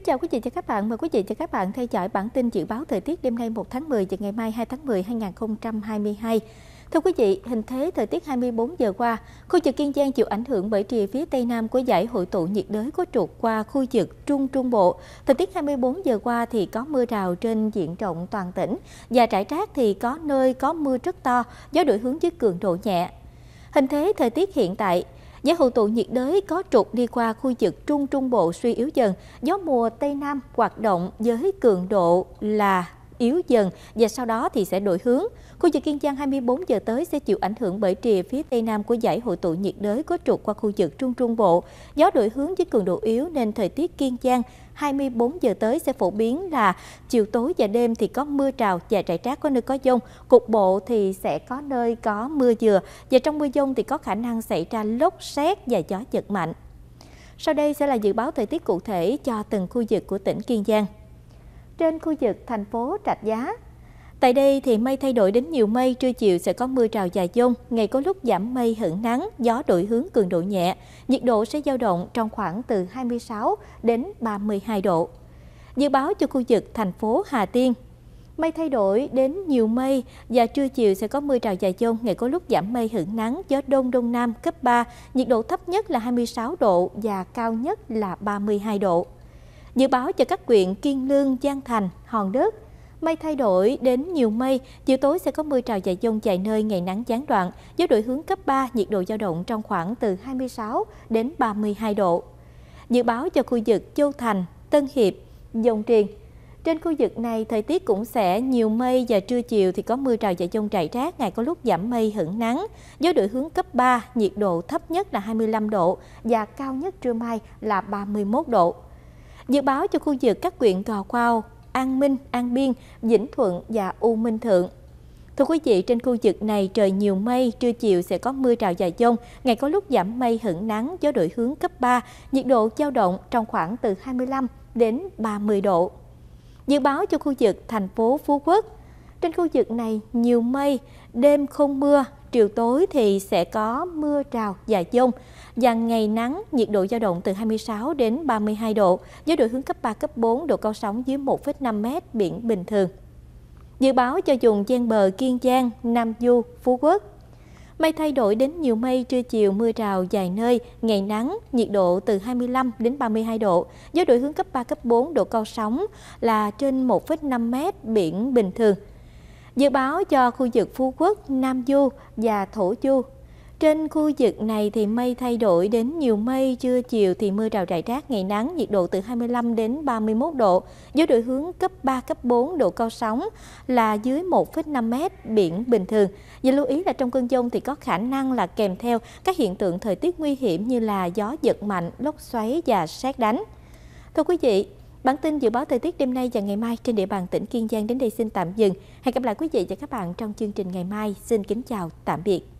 Kính chào quý vị và các bạn. Mời quý vị và các bạn theo dõi bản tin dự báo thời tiết đêm nay 1 tháng 10 và ngày mai 2 tháng 10 2022. Thưa quý vị, hình thế thời tiết 24 giờ qua, khu vực Kiên Giang chịu ảnh hưởng bởi rìa phía tây nam của giải hội tụ nhiệt đới có trục qua khu vực Trung Trung Bộ. Thời tiết 24 giờ qua thì có mưa rào trên diện rộng toàn tỉnh và trải rác thì có nơi có mưa rất to, gió đổi hướng với cường độ nhẹ. Hình thế thời tiết hiện tại, Giải hội tụ nhiệt đới có trục đi qua khu vực Trung Trung Bộ suy yếu dần, gió mùa Tây Nam hoạt động với cường độ là yếu dần và sau đó thì sẽ đổi hướng. Khu vực Kiên Giang 24 giờ tới sẽ chịu ảnh hưởng bởi rìa phía tây nam của giải hội tụ nhiệt đới có trục qua khu vực Trung Trung Bộ. Gió đổi hướng với cường độ yếu nên thời tiết Kiên Giang 24 giờ tới sẽ phổ biến là chiều tối và đêm thì có mưa rào và rải rác có nơi có dông. Cục bộ thì sẽ có nơi có mưa dừa và trong mưa dông thì có khả năng xảy ra lốc xét và gió giật mạnh. Sau đây sẽ là dự báo thời tiết cụ thể cho từng khu vực của tỉnh Kiên Giang trên khu vực thành phố Trạch Giá. Tại đây thì mây thay đổi đến nhiều mây, trưa chiều sẽ có mưa rào dài dông, ngày có lúc giảm mây hưởng nắng, gió đổi hướng cường độ nhẹ, nhiệt độ sẽ dao động trong khoảng từ 26 đến 32 độ. Dự báo cho khu vực thành phố Hà Tiên, mây thay đổi đến nhiều mây và trưa chiều sẽ có mưa rào dài dông, ngày có lúc giảm mây hưởng nắng, gió đông đông nam cấp 3, nhiệt độ thấp nhất là 26 độ và cao nhất là 32 độ. Dự báo cho các huyện Kiên Lương, Giang Thành, Hòn Đất, mây thay đổi đến nhiều mây, chiều tối sẽ có mưa rào dài dông vài nơi, ngày nắng gián đoạn, gió đổi hướng cấp 3, nhiệt độ dao động trong khoảng từ 26 đến 32 độ. Dự báo cho khu vực Châu Thành, Tân Hiệp, Dông Triền. Trên khu vực này, thời tiết cũng sẽ nhiều mây và trưa chiều thì có mưa rào dài dông rải rác, ngày có lúc giảm mây hưởng nắng. Gió đổi hướng cấp 3, nhiệt độ thấp nhất là 25 độ và cao nhất trưa mai là 31 độ. Dự báo cho khu vực các huyện Gò Quao, An Minh, An Biên, Vĩnh Thuận và U Minh Thượng. Thưa quý vị, trên khu vực này trời nhiều mây, trưa chiều sẽ có mưa rào dài dông, ngày có lúc giảm mây hưởng nắng, gió đổi hướng cấp 3, nhiệt độ dao động trong khoảng từ 25 đến 30 độ. Dự báo cho khu vực thành phố Phú Quốc, trên khu vực này nhiều mây, đêm không mưa, chiều tối thì sẽ có mưa rào và dông và ngày nắng, nhiệt độ dao động từ 26 đến 32 độ, gió độ hướng cấp 3, cấp 4, độ cao sóng dưới 1,5 m, biển bình thường. Dự báo cho vùng ven bờ Kiên Giang, Nam Du, Phú Quốc. Mây thay đổi đến nhiều mây, trưa chiều mưa rào vài nơi, ngày nắng, nhiệt độ từ 25 đến 32 độ, gió độ hướng cấp 3, cấp 4, độ cao sóng là trên 1,5 m, biển bình thường dự báo cho khu vực Phú Quốc, Nam Du và Thổ Du. Trên khu vực này thì mây thay đổi đến nhiều mây, trưa chiều thì mưa rào rải rác, ngày nắng, nhiệt độ từ 25 đến 31 độ, gió đổi hướng cấp 3, cấp 4, độ cao sóng là dưới 1,5 mét, biển bình thường. Và lưu ý là trong cơn dông thì có khả năng là kèm theo các hiện tượng thời tiết nguy hiểm như là gió giật mạnh, lốc xoáy và sét đánh. Thưa quý vị, Bản tin dự báo thời tiết đêm nay và ngày mai trên địa bàn tỉnh Kiên Giang đến đây xin tạm dừng. Hẹn gặp lại quý vị và các bạn trong chương trình ngày mai. Xin kính chào, tạm biệt.